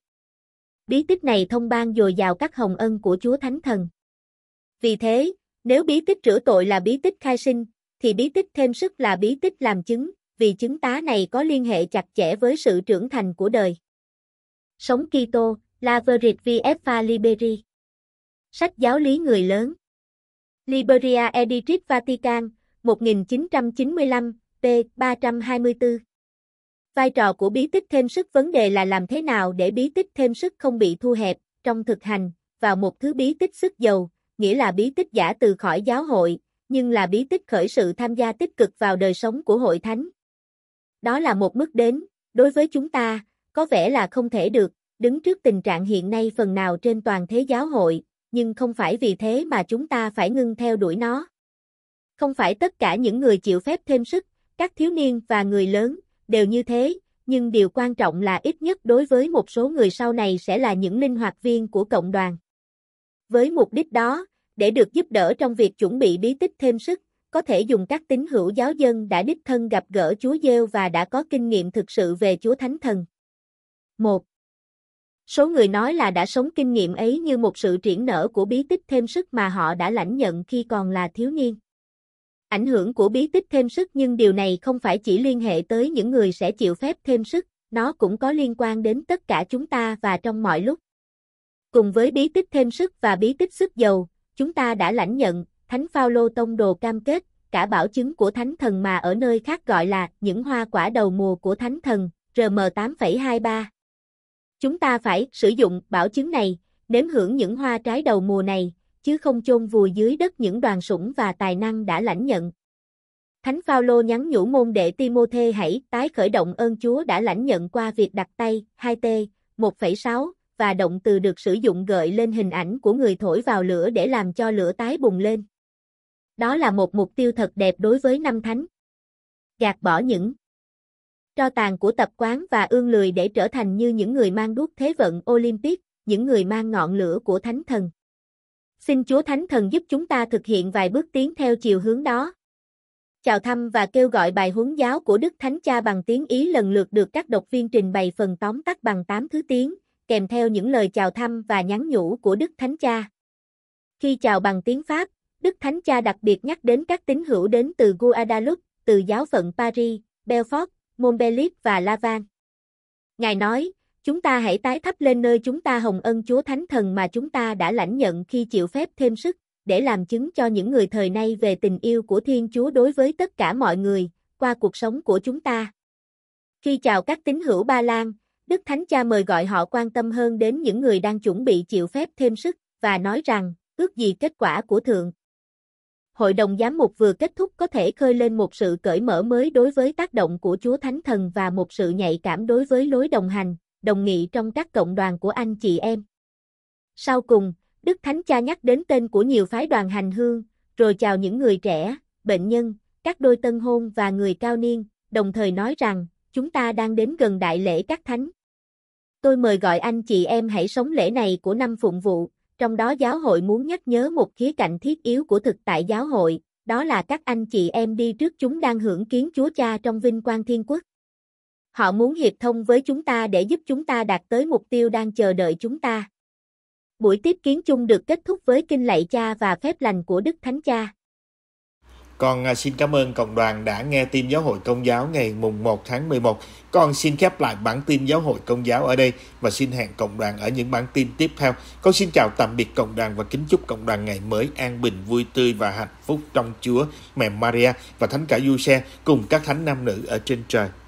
Speaker 8: Bí tích này thông ban dồi dào các hồng ân của Chúa Thánh Thần. Vì thế, nếu bí tích rửa tội là bí tích khai sinh, thì bí tích thêm sức là bí tích làm chứng, vì chứng tá này có liên hệ chặt chẽ với sự trưởng thành của đời. Sống Kitô, Laverit VFA Liberi Sách giáo lý người lớn Liberia Editric Vatican, 1995, p. 324 Vai trò của bí tích thêm sức vấn đề là làm thế nào để bí tích thêm sức không bị thu hẹp trong thực hành vào một thứ bí tích sức dầu nghĩa là bí tích giả từ khỏi giáo hội, nhưng là bí tích khởi sự tham gia tích cực vào đời sống của hội thánh. Đó là một mức đến, đối với chúng ta, có vẻ là không thể được, đứng trước tình trạng hiện nay phần nào trên toàn thế giáo hội, nhưng không phải vì thế mà chúng ta phải ngưng theo đuổi nó. Không phải tất cả những người chịu phép thêm sức, các thiếu niên và người lớn đều như thế, nhưng điều quan trọng là ít nhất đối với một số người sau này sẽ là những linh hoạt viên của cộng đoàn. Với mục đích đó, để được giúp đỡ trong việc chuẩn bị bí tích thêm sức, có thể dùng các tín hữu giáo dân đã đích thân gặp gỡ Chúa Giêsu và đã có kinh nghiệm thực sự về Chúa Thánh Thần. 1. Số người nói là đã sống kinh nghiệm ấy như một sự triển nở của bí tích thêm sức mà họ đã lãnh nhận khi còn là thiếu niên. Ảnh hưởng của bí tích thêm sức nhưng điều này không phải chỉ liên hệ tới những người sẽ chịu phép thêm sức, nó cũng có liên quan đến tất cả chúng ta và trong mọi lúc. Cùng với bí tích thêm sức và bí tích sức dầu, chúng ta đã lãnh nhận, Thánh Phaolô Tông Đồ cam kết, cả bảo chứng của Thánh Thần mà ở nơi khác gọi là những hoa quả đầu mùa của Thánh Thần, RM 8,23. Chúng ta phải sử dụng bảo chứng này, nếm hưởng những hoa trái đầu mùa này, chứ không chôn vùi dưới đất những đoàn sủng và tài năng đã lãnh nhận. Thánh Phaolô nhắn nhủ môn đệ Timôthê hãy tái khởi động ơn Chúa đã lãnh nhận qua việc đặt tay 2T 1,6 và động từ được sử dụng gợi lên hình ảnh của người thổi vào lửa để làm cho lửa tái bùng lên. Đó là một mục tiêu thật đẹp đối với năm thánh. Gạt bỏ những tro tàn của tập quán và ương lười để trở thành như những người mang đuốc thế vận Olympic, những người mang ngọn lửa của thánh thần. Xin Chúa Thánh Thần giúp chúng ta thực hiện vài bước tiến theo chiều hướng đó. Chào thăm và kêu gọi bài huấn giáo của Đức Thánh Cha bằng tiếng Ý lần lượt được các độc viên trình bày phần tóm tắt bằng 8 thứ tiếng, kèm theo những lời chào thăm và nhắn nhủ của Đức Thánh Cha. Khi chào bằng tiếng Pháp, Đức Thánh Cha đặc biệt nhắc đến các tín hữu đến từ Guadeloupe, từ giáo phận Paris, Belfort, Montpellier và Lavan. Ngài nói, Chúng ta hãy tái thắp lên nơi chúng ta hồng ân Chúa Thánh Thần mà chúng ta đã lãnh nhận khi chịu phép thêm sức, để làm chứng cho những người thời nay về tình yêu của Thiên Chúa đối với tất cả mọi người, qua cuộc sống của chúng ta. Khi chào các tín hữu Ba Lan, Đức Thánh Cha mời gọi họ quan tâm hơn đến những người đang chuẩn bị chịu phép thêm sức, và nói rằng, ước gì kết quả của Thượng. Hội đồng giám mục vừa kết thúc có thể khơi lên một sự cởi mở mới đối với tác động của Chúa Thánh Thần và một sự nhạy cảm đối với lối đồng hành, đồng nghị trong các cộng đoàn của anh chị em. Sau cùng, Đức Thánh Cha nhắc đến tên của nhiều phái đoàn hành hương, rồi chào những người trẻ, bệnh nhân, các đôi tân hôn và người cao niên, đồng thời nói rằng, chúng ta đang đến gần đại lễ các thánh. Tôi mời gọi anh chị em hãy sống lễ này của năm phụng vụ, trong đó giáo hội muốn nhắc nhớ một khía cạnh thiết yếu của thực tại giáo hội, đó là các anh chị em đi trước chúng đang hưởng kiến Chúa Cha trong vinh quang thiên quốc. Họ muốn hiệp thông với chúng ta để giúp chúng ta đạt tới mục tiêu đang chờ đợi chúng ta. Buổi tiếp kiến chung được kết thúc với kinh lạy cha và phép lành của Đức Thánh Cha.
Speaker 1: Còn à, xin cảm ơn cộng đoàn đã nghe tin giáo hội công giáo ngày mùng 1 tháng 11. Con xin khép lại bản tin giáo hội công giáo ở đây và xin hẹn cộng đoàn ở những bản tin tiếp theo. Con xin chào tạm biệt cộng đoàn và kính chúc cộng đoàn ngày mới an bình, vui tươi và hạnh phúc trong Chúa, Mẹ Maria và Thánh Cả Du Xe cùng các thánh nam nữ ở trên trời.